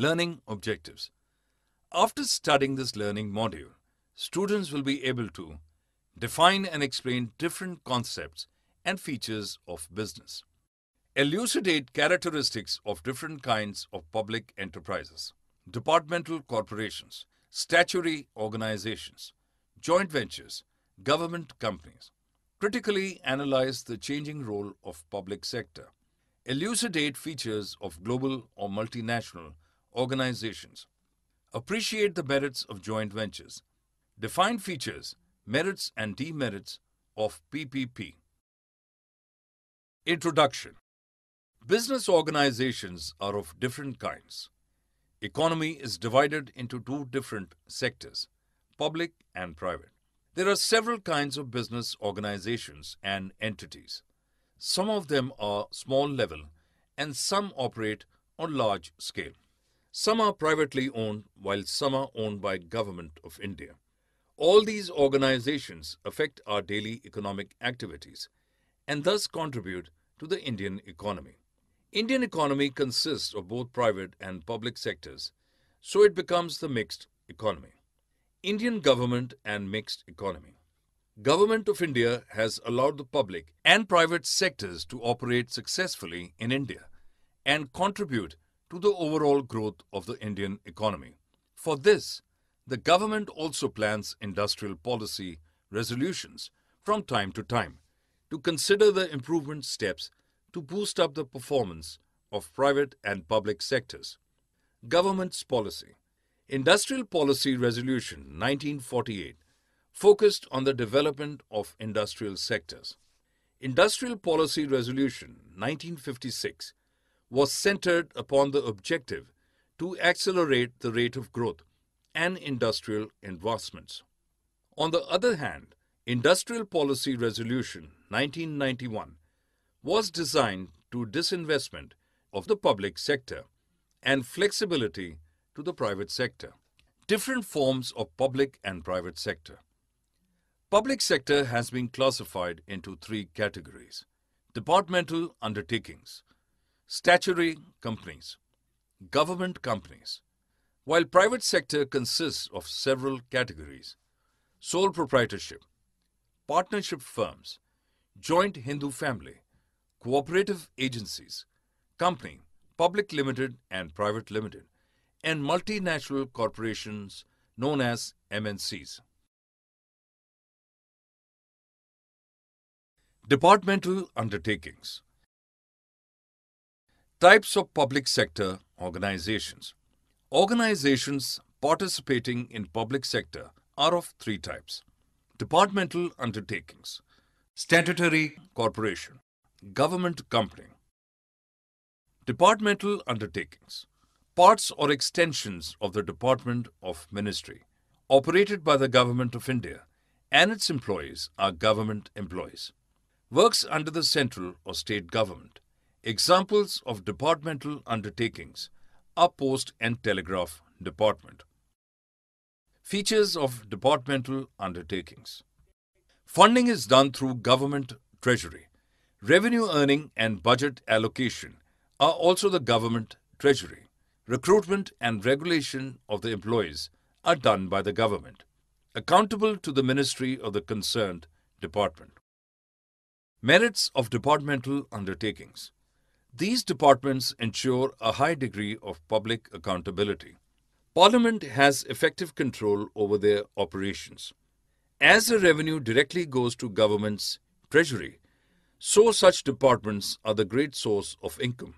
Learning Objectives After studying this learning module, students will be able to define and explain different concepts and features of business, elucidate characteristics of different kinds of public enterprises, departmental corporations, statutory organizations, joint ventures, government companies, critically analyze the changing role of public sector, elucidate features of global or multinational organizations. Appreciate the merits of joint ventures. Define features, merits and demerits of PPP. Introduction Business organizations are of different kinds. Economy is divided into two different sectors, public and private. There are several kinds of business organizations and entities. Some of them are small level and some operate on large scale. Some are privately owned, while some are owned by Government of India. All these organizations affect our daily economic activities and thus contribute to the Indian economy. Indian economy consists of both private and public sectors, so it becomes the mixed economy. Indian government and mixed economy. Government of India has allowed the public and private sectors to operate successfully in India and contribute to the overall growth of the Indian economy. For this, the government also plans industrial policy resolutions from time to time to consider the improvement steps to boost up the performance of private and public sectors. Government's policy. Industrial Policy Resolution 1948 focused on the development of industrial sectors. Industrial Policy Resolution 1956 was centered upon the objective to accelerate the rate of growth and industrial investments. On the other hand, Industrial Policy Resolution 1991 was designed to disinvestment of the public sector and flexibility to the private sector. Different forms of public and private sector. Public sector has been classified into three categories. Departmental undertakings, statutory companies, government companies. While private sector consists of several categories, sole proprietorship, partnership firms, joint Hindu family, cooperative agencies, company, public limited and private limited, and multinational corporations known as MNCs. Departmental undertakings Types of public sector organizations. Organizations participating in public sector are of three types. Departmental undertakings, statutory corporation, government company. Departmental undertakings, parts or extensions of the department of ministry, operated by the government of India and its employees are government employees. Works under the central or state government Examples of departmental undertakings are Post and Telegraph Department. Features of departmental undertakings Funding is done through government treasury. Revenue earning and budget allocation are also the government treasury. Recruitment and regulation of the employees are done by the government, accountable to the ministry of the concerned department. Merits of departmental undertakings these departments ensure a high degree of public accountability. Parliament has effective control over their operations. As the revenue directly goes to government's treasury, so such departments are the great source of income.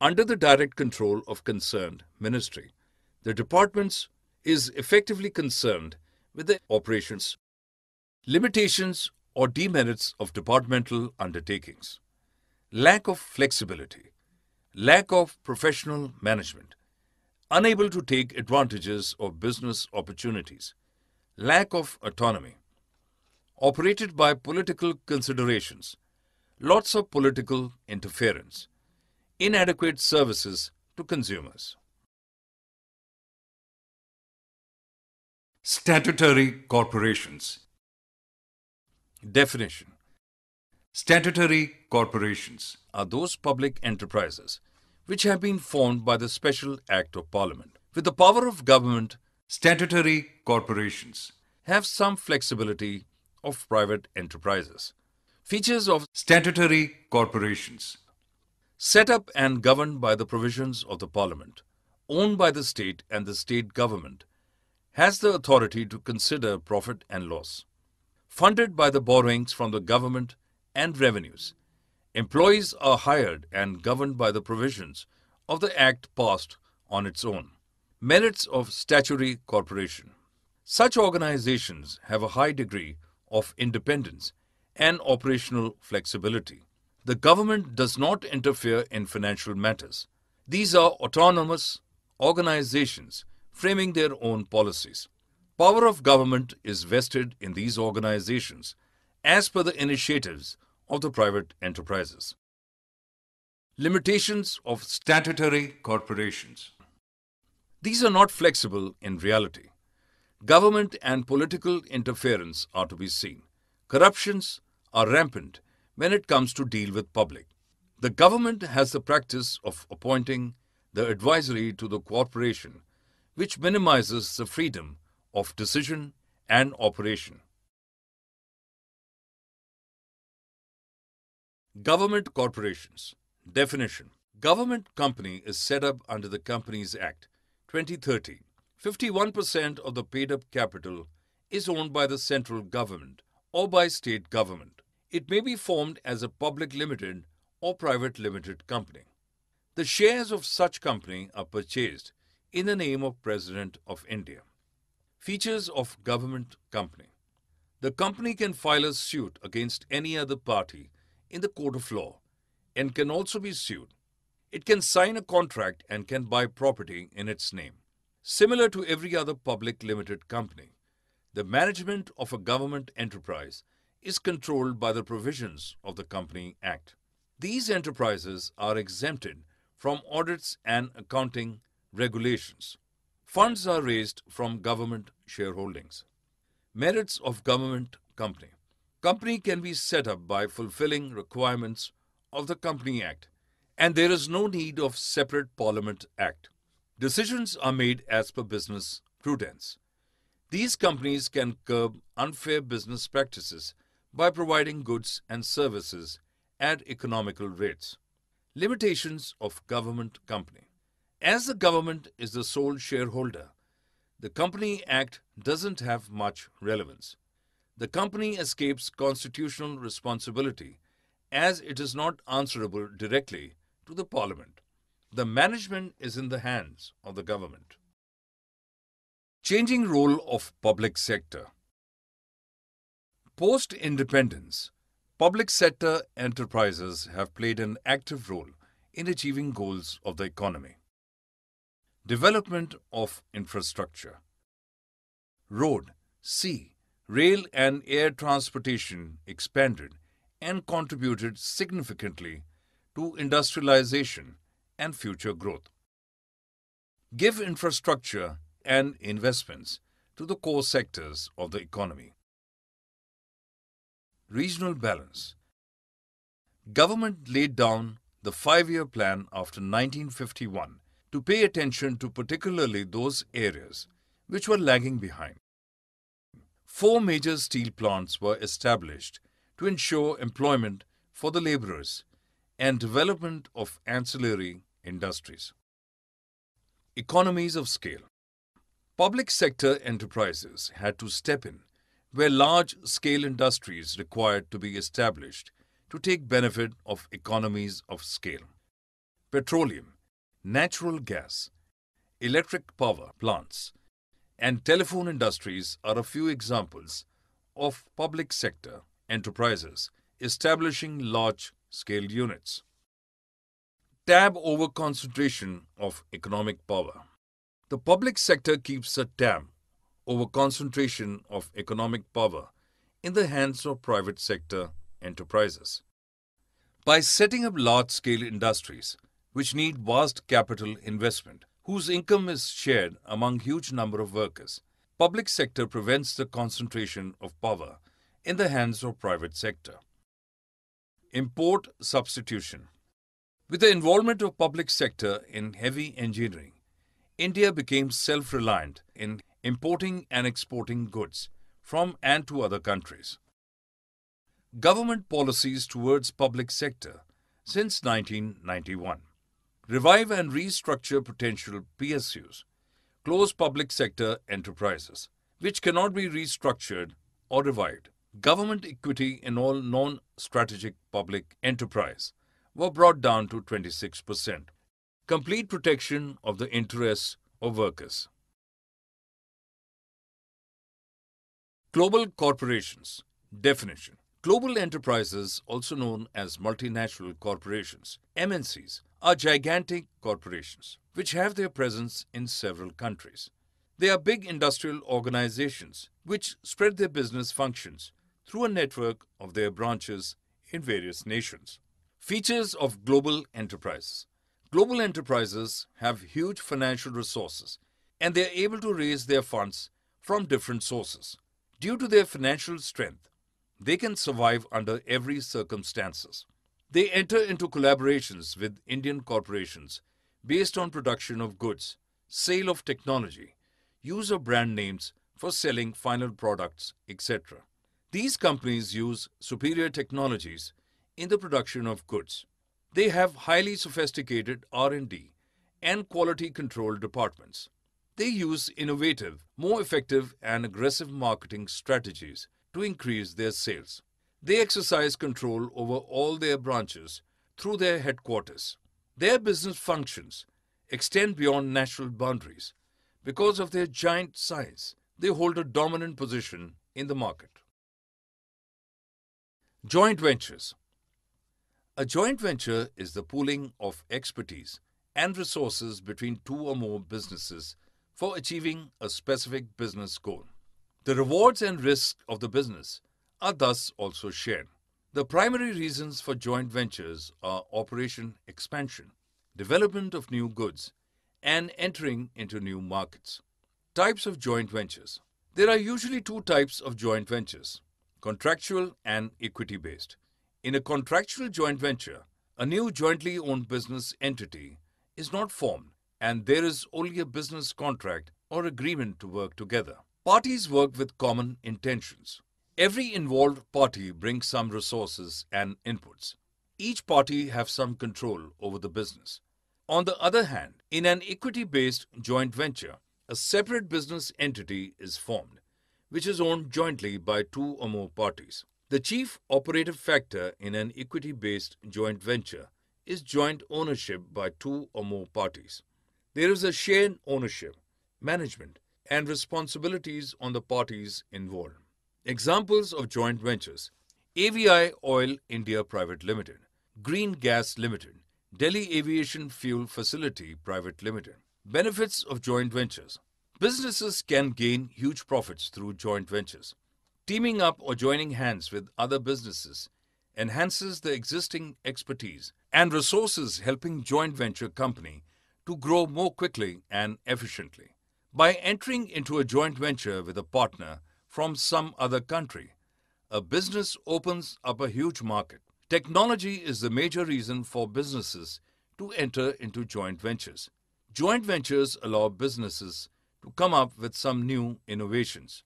Under the direct control of concerned ministry, the departments is effectively concerned with the operations, limitations or demerits of departmental undertakings lack of flexibility, lack of professional management, unable to take advantages of business opportunities, lack of autonomy, operated by political considerations, lots of political interference, inadequate services to consumers. Statutory corporations. Definition Statutory corporations are those public enterprises which have been formed by the Special Act of Parliament. With the power of government, statutory corporations have some flexibility of private enterprises. Features of statutory corporations set up and governed by the provisions of the Parliament, owned by the state and the state government, has the authority to consider profit and loss, funded by the borrowings from the government and revenues. Employees are hired and governed by the provisions of the Act passed on its own. Merits of Statutory Corporation Such organizations have a high degree of independence and operational flexibility. The government does not interfere in financial matters. These are autonomous organizations framing their own policies. Power of government is vested in these organizations as per the initiatives of the private enterprises. Limitations of statutory corporations. These are not flexible in reality. Government and political interference are to be seen. Corruptions are rampant when it comes to deal with public. The government has the practice of appointing the advisory to the corporation, which minimizes the freedom of decision and operation. Government Corporations Definition Government company is set up under the Companies Act 2013. 51% of the paid up capital is owned by the central government or by state government. It may be formed as a public limited or private limited company. The shares of such company are purchased in the name of President of India. Features of government company. The company can file a suit against any other party in the court of law and can also be sued. It can sign a contract and can buy property in its name. Similar to every other public limited company, the management of a government enterprise is controlled by the provisions of the Company Act. These enterprises are exempted from audits and accounting regulations. Funds are raised from government shareholdings. Merits of Government Company company can be set up by fulfilling requirements of the Company Act and there is no need of separate Parliament Act. Decisions are made as per business prudence. These companies can curb unfair business practices by providing goods and services at economical rates. Limitations of government company. As the government is the sole shareholder, the Company Act doesn't have much relevance the company escapes constitutional responsibility as it is not answerable directly to the parliament. The management is in the hands of the government. Changing role of public sector. Post independence, public sector enterprises have played an active role in achieving goals of the economy. Development of infrastructure. Road, sea, rail and air transportation expanded and contributed significantly to industrialization and future growth. Give infrastructure and investments to the core sectors of the economy. Regional balance. Government laid down the five-year plan after 1951 to pay attention to particularly those areas which were lagging behind four major steel plants were established to ensure employment for the laborers and development of ancillary industries. Economies of scale. Public sector enterprises had to step in where large-scale industries required to be established to take benefit of economies of scale. Petroleum, natural gas, electric power plants, and telephone industries are a few examples of public sector enterprises establishing large-scale units. Tab over concentration of economic power. The public sector keeps a tab over concentration of economic power in the hands of private sector enterprises. By setting up large-scale industries, which need vast capital investment, whose income is shared among huge number of workers. Public sector prevents the concentration of power in the hands of private sector. Import substitution. With the involvement of public sector in heavy engineering, India became self-reliant in importing and exporting goods from and to other countries. Government policies towards public sector since 1991 revive and restructure potential PSUs, close public sector enterprises, which cannot be restructured or revived. Government equity in all non strategic public enterprise were brought down to 26%. Complete protection of the interests of workers. Global corporations definition. Global enterprises, also known as multinational corporations, MNCs, are gigantic corporations which have their presence in several countries. They are big industrial organizations which spread their business functions through a network of their branches in various nations. Features of global enterprises. Global enterprises have huge financial resources and they are able to raise their funds from different sources. Due to their financial strength, they can survive under every circumstances. They enter into collaborations with Indian corporations based on production of goods, sale of technology, use of brand names for selling final products, etc. These companies use superior technologies in the production of goods. They have highly sophisticated R&D and quality control departments. They use innovative, more effective and aggressive marketing strategies to increase their sales. They exercise control over all their branches through their headquarters. Their business functions extend beyond national boundaries. Because of their giant size, they hold a dominant position in the market. Joint ventures. A joint venture is the pooling of expertise and resources between two or more businesses for achieving a specific business goal. The rewards and risks of the business are thus also shared. The primary reasons for joint ventures are operation expansion, development of new goods, and entering into new markets. Types of joint ventures. There are usually two types of joint ventures contractual and equity based. In a contractual joint venture, a new jointly owned business entity is not formed and there is only a business contract or agreement to work together. Parties work with common intentions. Every involved party brings some resources and inputs. Each party have some control over the business. On the other hand, in an equity-based joint venture, a separate business entity is formed, which is owned jointly by two or more parties. The chief operative factor in an equity-based joint venture is joint ownership by two or more parties. There is a shared ownership, management, and responsibilities on the parties involved. Examples of joint ventures AVI Oil India Private Limited, Green Gas Limited, Delhi Aviation Fuel Facility Private Limited. Benefits of joint ventures Businesses can gain huge profits through joint ventures. Teaming up or joining hands with other businesses enhances the existing expertise and resources helping joint venture company to grow more quickly and efficiently. By entering into a joint venture with a partner, from some other country. A business opens up a huge market. Technology is the major reason for businesses to enter into joint ventures. Joint ventures allow businesses to come up with some new innovations,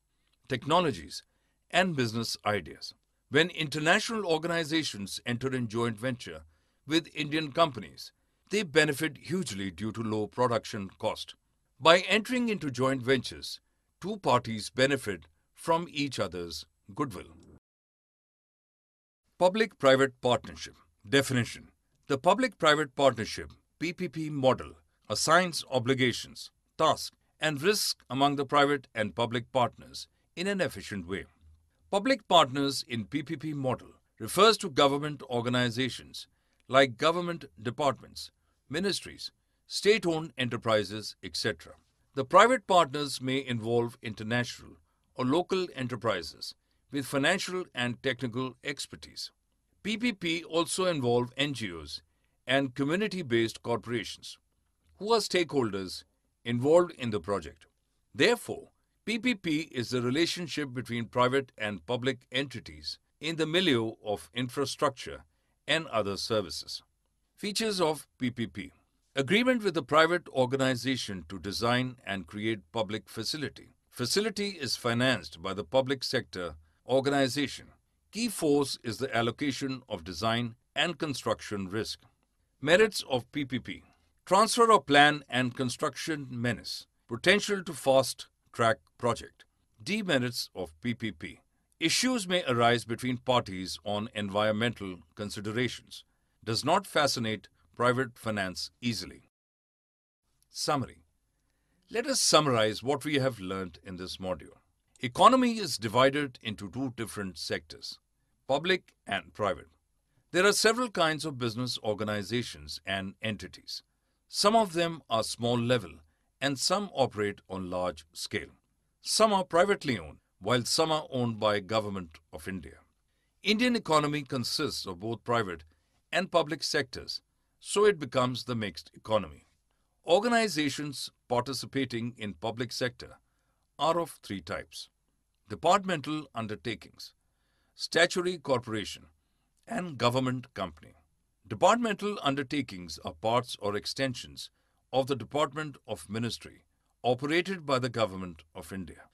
technologies, and business ideas. When international organizations enter in joint venture with Indian companies, they benefit hugely due to low production cost. By entering into joint ventures, two parties benefit from each other's goodwill. Public private partnership. Definition The public private partnership PPP model assigns obligations, tasks, and risks among the private and public partners in an efficient way. Public partners in PPP model refers to government organizations like government departments, ministries, state-owned enterprises, etc. The private partners may involve international or local enterprises with financial and technical expertise. PPP also involve NGOs and community-based corporations who are stakeholders involved in the project. Therefore, PPP is the relationship between private and public entities in the milieu of infrastructure and other services. Features of PPP Agreement with a private organization to design and create public facility. Facility is financed by the public sector organization. Key force is the allocation of design and construction risk. Merits of PPP Transfer of plan and construction menace. Potential to fast track project. Demerits of PPP Issues may arise between parties on environmental considerations. Does not fascinate private finance easily. Summary let us summarize what we have learned in this module. Economy is divided into two different sectors, public and private. There are several kinds of business organizations and entities. Some of them are small level and some operate on large scale. Some are privately owned while some are owned by government of India. Indian economy consists of both private and public sectors, so it becomes the mixed economy. Organizations participating in public sector are of three types. Departmental undertakings, statutory corporation and government company. Departmental undertakings are parts or extensions of the Department of Ministry operated by the Government of India.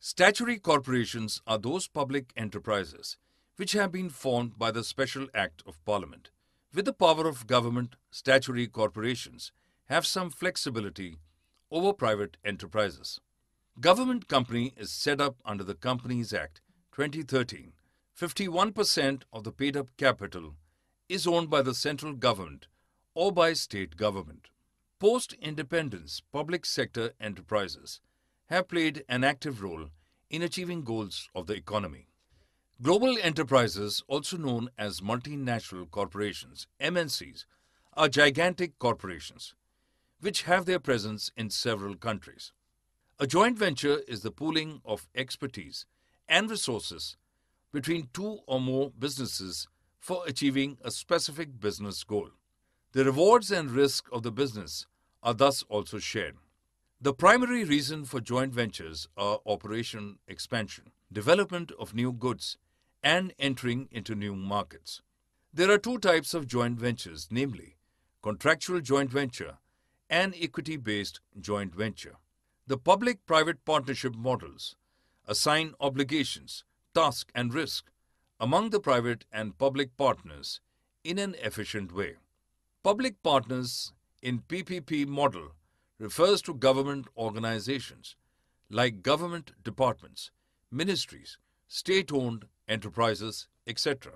Statutory corporations are those public enterprises which have been formed by the Special Act of Parliament. With the power of government, statutory corporations have some flexibility over private enterprises. Government company is set up under the Companies Act 2013. 51% of the paid up capital is owned by the central government or by state government. Post independence public sector enterprises have played an active role in achieving goals of the economy. Global enterprises, also known as multinational corporations, MNCs, are gigantic corporations which have their presence in several countries. A joint venture is the pooling of expertise and resources between two or more businesses for achieving a specific business goal. The rewards and risk of the business are thus also shared. The primary reason for joint ventures are operation expansion, development of new goods, and entering into new markets. There are two types of joint ventures, namely contractual joint venture and equity-based joint venture. The public-private partnership models assign obligations, task and risk among the private and public partners in an efficient way. Public partners in PPP model refers to government organizations like government departments, ministries, state-owned enterprises, etc.